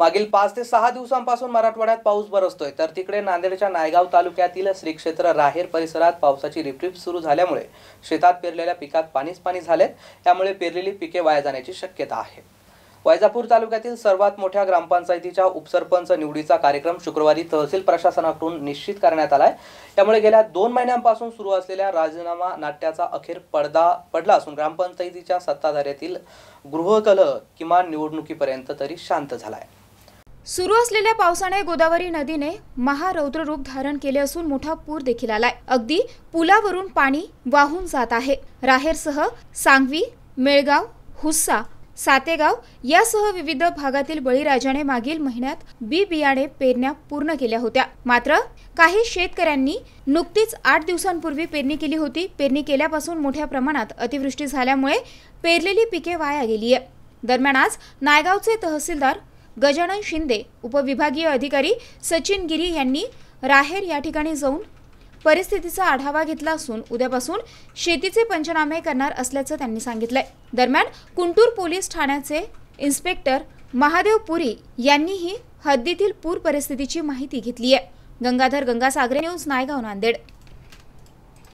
मागील पाच ते सहा दिवसांपासून मराठवाड्यात पाऊस बरसतोय तर तिकडे नांदेडच्या नायगाव तालुक्यातील श्री क्षेत्र राहेर परिसरात पावसाची रिपरिप सुरू झाल्यामुळे शेतात पेरलेल्या पिकात पाणीच पाणी झालेत त्यामुळे पेरलेली पिके वाया जाण्याची शक्यता आहे वैजापूर तालुक्यातील सर्वात मोठ्या ग्रामपंचायतीच्या उपसरपंच निवडीचा कार्यक्रम शुक्रवारी तहसील प्रशासनाकडून निश्चित करण्यात आलाय त्यामुळे गेल्या दोन महिन्यांपासून सुरू असलेल्या राजीनामा नाट्याचा अखेर पडदा पडला असून ग्रामपंचायतीच्या सत्ताधाऱ्यातील गृहकलह किमान निवडणुकीपर्यंत तरी शांत झाला आहे सुरू असलेल्या पावसाने गोदावरी नदीने महारौद्र रूप धारण केले असून मोठा पूर देखील आलाय अगदी पुलावरून पाणी वाहून जात आहे राहेरसह सांगवी मेळगाव हुस्सा सातेगाव यासह विविध भागातील बळीराजाने मागील महिन्यात बी बियाणे पेरण्या पूर्ण केल्या होत्या मात्र काही शेतकऱ्यांनी नुकतीच आठ दिवसांपूर्वी पेरणी केली होती पेरणी केल्यापासून मोठ्या प्रमाणात अतिवृष्टी झाल्यामुळे पेरलेली पिके वाया गेली आहे दरम्यान आज नायगावचे तहसीलदार गजानन शिंदे उपविभागीय अधिकारी सचिन गिरी यांनी राहेर या ठिकाणी जाऊन परिस्थितीचा आढावा घेतला असून उद्यापासून शेतीचे पंचनामे करणार असल्याचं त्यांनी सांगितलंय दरम्यान कुंटूर पोलीस ठाण्याचे इन्स्पेक्टर महादेव पुरी यांनीही हद्दीतील पूर परिस्थितीची माहिती घेतली आहे गंगाधर गंगासागरे न्यूज नायगाव नांदेड